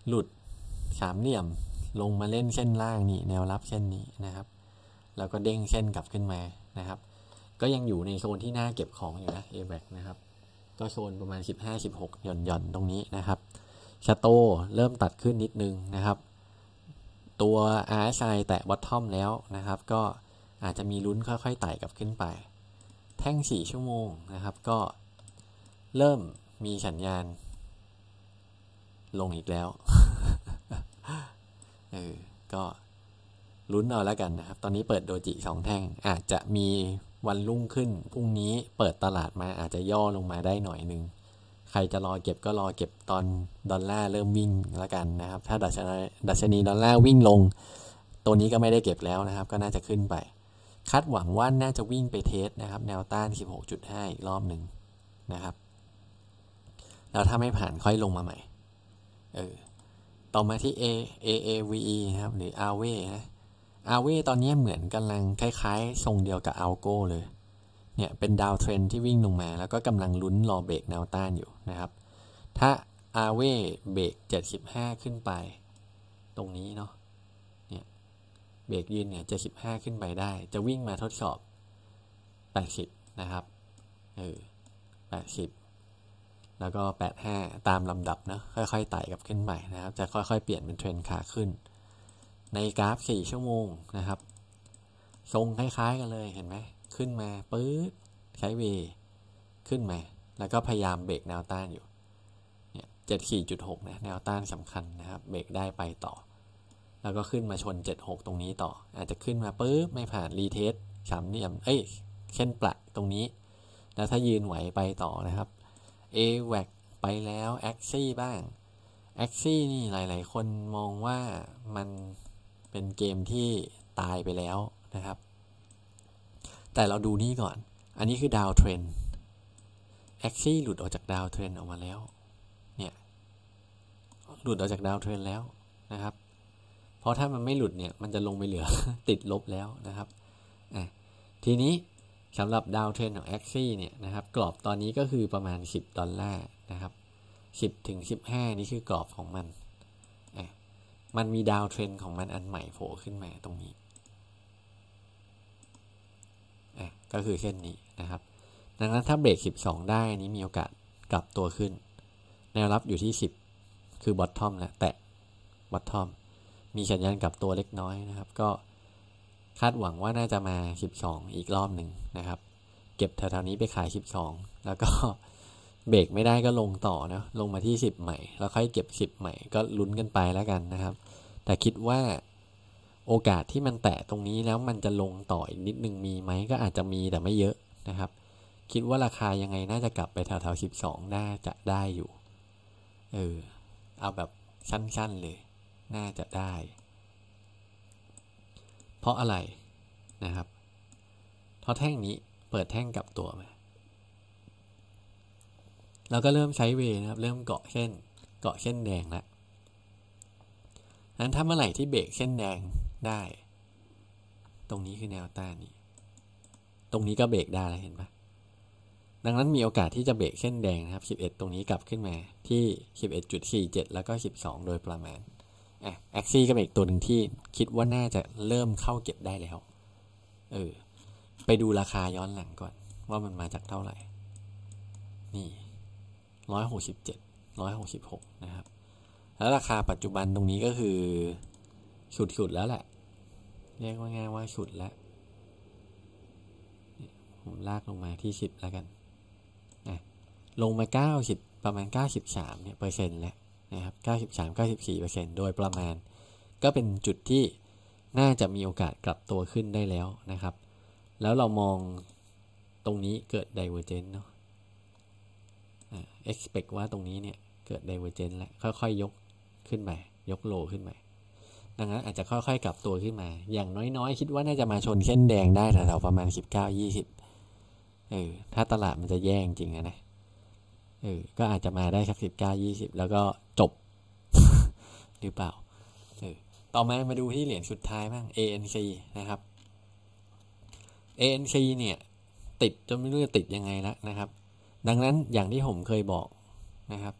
หลุดสามเหลี่ยมลงมาเล่นเส้นล่างนี่แนวรับเส้นนี้นะครับ แล้วก็เด้งเส้นกลับขึ้นมานะครับ ก็ยังอยู่ในโซนที่น่าเก็บของอยู่นะ a b a c นะครับก็โซนประมาณ 15-16 หย่อนหย่อนตรงนี้นะครับชาโตเริ่มตัดขึ้นนิดนึงนะครับ ตัว RSI แตะบอททอมแล้วนะครับ ก็อาจจะมีลุ้นค่อยๆไต่กลับขึ้นไป แท่ง 4 ชั่วโมงนะครับ ก็เริ่มมีสัญญาณ ลงอีกแล้วเออก็ลุ้นเอาแล้วกันนะครับ ตอนนี้เปิดโดจิสองแท่งอาจจะมีวันรุ่งขึ้นพรุ่งนี้เปิดตลาดมาอาจจะย่อลงมาได้หน่อยหนึ่งใครจะรอเก็บก็รอเก็บตอนดอลลาร์เริ่มวิ่งแล้วกันนะครับ ถ้า ดัชนีดัชนีดอลลาร์วิ่งลง ตัวนี้ก็ไม่ได้เก็บแล้วนะครับ ก็น่าจะขึ้นไปคาดหวังว่าน่าจะวิ่งไปเทสนะครับ แนวต้าน16.5อีกรอบหนึ่งนะครับแล้วถ้าไม่ผ่านค่อยลงมาใหม่เออ่อมาที่ A A A V E นะครับหรือ a e นะ a w e ตอนนี้เหมือนกำลังคล้าย ๆทรงเดียวกับ algo เลย เนี่ยเป็นดาวเทรนที่วิ่งลงมาแล้วก็กำลังลุ้นรอเบรกแนวต้านอยู่นะครับ ถ้า a w e เบรก75 ขึ้นไปตรงนี้เนาะ เนี่ยเบรกยืนเนี่ย75 ขึ้นไปได้ จะวิ่งมาทดสอบ 80 นะครับ เออ80แล้วก็แปดห้าตามลำดับนะค่อยๆไต่กับขึ้นใหม่นะครับจะค่อยๆเปลี่ยนเป็นเทรนขาขึ้น ในกราฟสี่ชั่วโมงนะครับ ทรงคล้าย ๆ กันเลยเห็นไหม ขึ้นมาปื๊ดไซเวขึ้นมา แล้วก็พยายามเบรกแนวต้านอยู่เนี่ยเจ็ดขี่จุดหกนะแนวต้านสำคัญนะครับ เบรกได้ไปต่อ แล้วก็ขึ้นมาชนเจ็ดหกตรงนี้ต่อ อาจจะขึ้นมาปื๊บไม่ผ่านรีเทสสามเหลี่ยมเอ้ยเส้นปละตรงนี้ แล้วถ้ายืนไหวไปต่อนะครับ a w a c ไปแล้ว a x i บ้าง a x i นี่หลายๆ คนมองว่ามันเป็นเกมที่ตายไปแล้วนะครับ แต่เราดูนี่ก่อน อันนี้คือดาวเทรน a x i หลุดออกจากดาวเทรนออกมาแล้ว เนี่ยหลุดออกจากดาวเทรนแล้วนะครับ เพราะถ้ามันไม่หลุดเนี่ยมันจะลงไปเหลือติดลบแล้วนะครับ ทีนี้สำหรับดาวเทรนของแอคซี่เนี่ยนะครับกรอบตอนนี้ก็คือประมาณ 10 ดอลลาร์นะครับ10 ถึง 15 นี่คือกรอบของมันอมันมีดาวเทรนของมันอันใหม่โผล่ขึ้นมาตรงนี้อก็คือเส้นนี้นะครับ ดังนั้นถ้าเบรก12 ได้นี้มีโอกาสกลับตัวขึ้น แนวรับอยู่ที่ 10 คือบอททอมแหละแตะบอททอมมีสัญญาณกลับตัวเล็กน้อยนะครับก็คาดหวังว่าน่าจะมา 12 อีกรอบหนึ่งนะครับ เก็บแถวๆนี้ไปขาย 12 แล้วก็เบรกไม่ได้ก็ลงต่อนะลงมาที่ 10 ใหม่ แล้วค่อยเก็บ 10 ใหม่ก็ลุ้นกันไปแล้วกันนะครับ แต่คิดว่าโอกาสที่มันแตะตรงนี้แล้วมันจะลงต่ออีกนิดนึงมีไหมก็อาจจะมีแต่ไม่เยอะนะครับ คิดว่าราคายังไงน่าจะกลับไปแถวๆ 12 น่าจะได้อยู่เออเอาแบบสั้นๆเลย น่าจะได้ราะอะไรนะครับเพราะแท่งนี้เปิดแท่งกับตัวมา เราก็เริ่มใช้เวนะครับ เริ่มเกาะเส้นเกาะเส้นแดงแล้วนั้นถ้าเมื่อไหร่ที่เบรกเส้นแดงได้ ตรงนี้คือแนวต้านนี้ ตรงนี้ก็เบรกได้แล้วเห็นปะดังนั้นมีโอกาสที่จะเบรกเส้นแดงนะครับ 11 ตรงนี้กลับขึ้นมาที่ 11.47 แล้วก็ 12 โดยประมาณอะแอคซี่ก็เป็นอีกตัวหนึ่งที่คิดว่าน่าจะเริ่มเข้าเก็บได้แล้ว เออ ไปดูราคาย้อนหลังก่อน ว่ามันมาจากเท่าไหร่ นี่ร้อยหกสิบเจ็ดร้อยหกสิบหกนะครับ แล้วราคาปัจจุบันตรงนี้ก็คือ สุดดแล้วแหละ เรียกว่าง่ายว่าสุดแล้วผมลากลงมาที่สิบแล้วกันนะลงมาเก้าสิบประมาณเก้าสิบสามเนี่ยเปอร์เซ็นต์แล้วนะครับ93-94%โดยประมาณ ก็เป็นจุดที่น่าจะมีโอกาสกลับตัวขึ้นได้แล้วนะครับ แล้วเรามองตรงนี้เกิด divergence เนาะ expect ว่าตรงนี้เนี่ย เกิด divergence แล้วค่อยๆ ยกขึ้นไปยกโลขึ้นไปดังนั้นอาจจะค่อย ๆ กลับตัวขึ้นมา อย่างน้อยๆ คิดว่าน่าจะมาชนเส้นแดงได้แถวๆประมาณ 19-20เออถ้าตลาดมันจะแย่งจริงนะเออก็อาจจะมาได้สัก19-20 แล้วก็หรือเปล่าเออต่อมา มาดูที่เหรียญสุดท้ายบ้าง ANC นะครับ ANC เนี่ยติดจนไม่รู้จะติดยังไงแล้วนะครับ ดังนั้นอย่างที่ผมเคยบอกนะครับ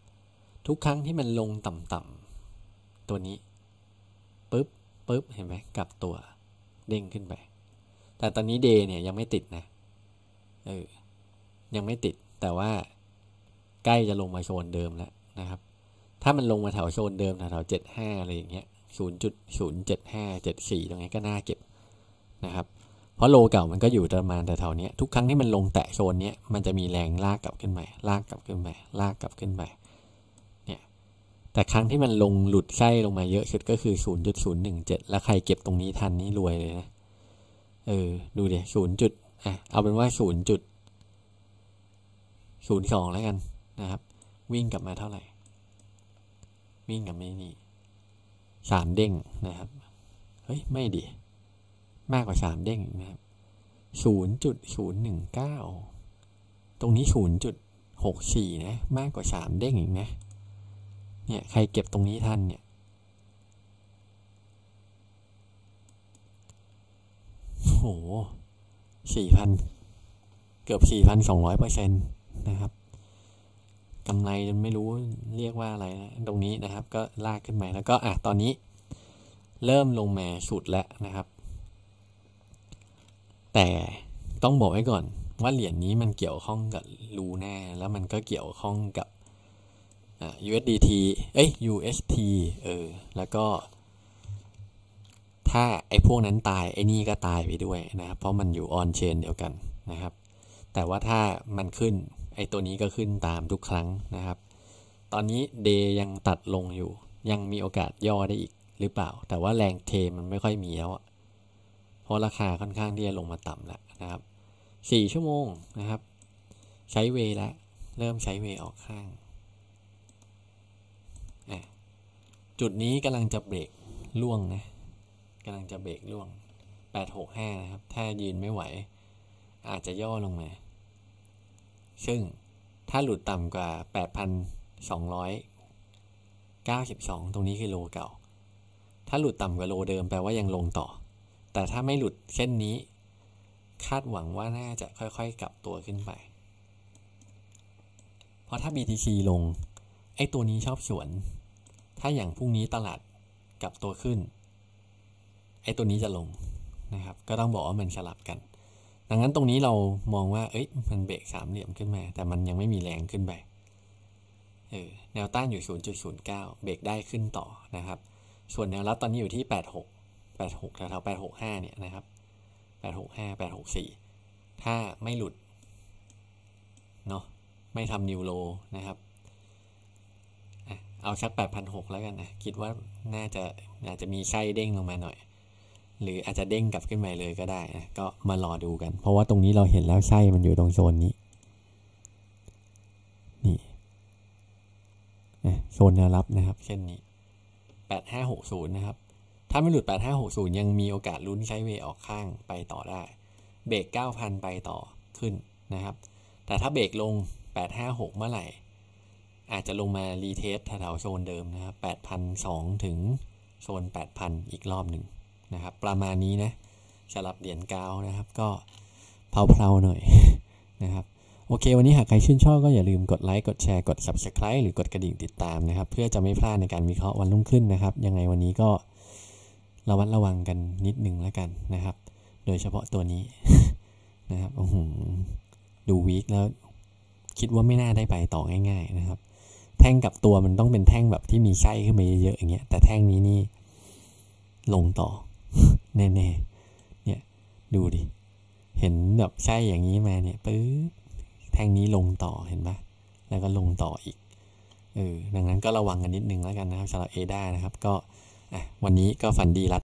ทุกครั้งที่มันลงต่ำๆตัวนี้ ปึ๊บปึ๊บเห็นไหมกลับตัวเด้งขึ้นไป แต่ตอนนี้เดเนี่ยยังไม่ติดนะเออยังไม่ติดแต่ว่าใกล้จะลงมาโซนเดิมแล้วนะครับถ้ามันลงมาแถวโซนเดิมแถวเจ็ดห้าอะไรอย่างเงี้ยศูนย์จุดศูนย์เจ็ดห้าเจ็ดสี่ตรงนี้ก็น่าเก็บนะครับ เพราะโลเก่ามันก็อยู่ประมาณแถวๆนี้ทุกครั้งที่มันลงแตะโซนนี้มันจะมีแรงลากกลับขึ้นไปลากกลับขึ้นไปลากกลับขึ้นไปเนี่ย แต่ครั้งที่มันลงหลุดไส้ลงมาเยอะสุดก็คือ 0.017 แล้วใครเก็บตรงนี้ทันนี่รวยเลยนะเออดูเดี๋ยวศูนย์จุดอ่ะเอาเป็นว่าศูนย์จุดศูนย์สองแล้วกันนะครับ วิ่งกลับมาเท่าไหร่วิ่งกับไม่นี่สามเด้งนะครับ เฮ้ย ไม่ดี มากกว่าสามเด้งนะครับ ศูนย์จุดศูนย์หนึ่งเก้า ตรงนี้ศูนย์จุดหกสี่นะ มากกว่าสามเด้งอีกนะเนี่ย ใครเก็บตรงนี้ทันเนี่ย โหสี่พัน เกือบสี่พันสองร้อยเปอร์เซ็นต์นะครับกำไรไม่รู้เรียกว่าอะไรนะตรงนี้นะครับก็ลากขึ้นมาแล้วก็อ่ะตอนนี้ เริ่มลงมาสุดแล้วนะครับ แต่ต้องบอกไว้ก่อนว่าเหรียญนนี้มันเกี่ยวข้องกับลูน่าแล้วมันก็เกี่ยวข้องกับ USDT เอ้ย UST เออ แล้วก็ ถ้าไอ้พวกนั้นตายไอ้นี่ก็ตายไปด้วยนะครับ เพราะมันอยู่ออนเชนเดียวกันนะครับ แต่ว่าถ้ามันขึ้นไอตัวนี้ก็ขึ้นตามทุกครั้งนะครับ ตอนนี้เดย์ยังตัดลงอยู่ ยังมีโอกาสย่อได้อีกหรือเปล่า แต่ว่าแรงเทมันไม่ค่อยมีแล้ว เพราะราคาค่อนข้างที่จะลงมาต่ำแล้วนะครับ สี่ชั่วโมงนะครับ ใช้เวแล้ว เริ่มใช้เวออกข้าง จุดนี้กำลังจะเบรกล่วงนะ กำลังจะเบรกล่วง 865 นะครับถ้ายืนไม่ไหว อาจจะย่อลงมาซึ่งถ้าหลุดต่ำกว่า 8,292ตรงนี้คือโลเก่า ถ้าหลุดต่ำกว่าโลเดิมแปลว่ายังลงต่อ แต่ถ้าไม่หลุดเช่นนี้ คาดหวังว่าน่าจะค่อยๆ กลับตัวขึ้นไป เพราะถ้า BTC ลง ไอ้ตัวนี้ชอบสวน ถ้าอย่างพรุ่งนี้ตลาดกลับตัวขึ้น ไอ้ตัวนี้จะลงนะครับ ก็ต้องบอกว่ามันสลับกันดังนั้นตรงนี้เรามองว่าเอ้ยมันเบรกสามเหลี่ยมขึ้นมา แต่มันยังไม่มีแรงขึ้นไปเออแนวต้านอยู่ 0.09เบรกได้ขึ้นต่อนะครับ ส่วนแนวรับตอนนี้อยู่ที่ 86 86แถวๆ865 เนี่ยนะครับ 865 864 ถ้าไม่หลุด เนาะไม่ทำนิวโลนะครับเอาสัก 8,600 แล้วกันนะ คิดว่าน่าจะอาจจะมีไส้เด้งลงมาหน่อยหรืออาจจะเด้งกลับขึ้นมาเลยก็ได้นะ ก็มารอดูกัน เพราะว่าตรงนี้เราเห็นแล้วใช่ มันอยู่ตรงโซนนี้ นี่ โซนแนวรับนะครับ เช่นนี้ แปดห้าหกศูนย์นะครับ ถ้าไม่หลุดแปดหห้ากศูนย์ยังมีโอกาสลุ้นใช้เวออกข้างไปต่อได้ เบรกเก้าพันไปต่อขึ้นนะครับ แต่ถ้าเบรกลงแปดห้าหกเมื่อไหร่ อาจจะลงมารีเทสแถวโซนเดิมนะครับแปดพันสองถึงโซนแปดพันอีกรอบหนึ่งนะครับประมาณนี้นะสำหรับเหรียญกาวนะครับ ก็เพพาๆหน่อยนะครับโอเควันนี้หากใครชื่นชอบก็อย่าลืมกดไลค์กดแชร์กด subscribe หรือกดกระดิ่งติดตามนะครับเพื่อจะไม่พลาดในการวิเคราะห์วันรุ่งขึ้นนะครับยังไงวันนี้ก็ระวัดระวังกันนิดนึงแล้วกันนะครับ โดยเฉพาะตัวนี้นะครับโอ้โหดูวีคแล้ว คิดว่าไม่น่าได้ไปต่อง่ายๆนะครับ แท่งกับตัวมันต้องเป็นแท่งแบบที่มีไส้ขึ้นมาเยอะๆอย่างเงี้ย แต่แท่งนี้นี่ลงต่อแน่ๆเนี่ย ดูดิ เห็นแบบใช่อย่างนี้มาเนี่ยปึ๊บแท่งนี้ลงต่อเห็นปะแล้วก็ลงต่ออีก เออดังนั้นก็ระวังกันนิดนึงแล้วกันนะครับสำหรับเอด้านะครับก็วันนี้ก็ฝันดีละ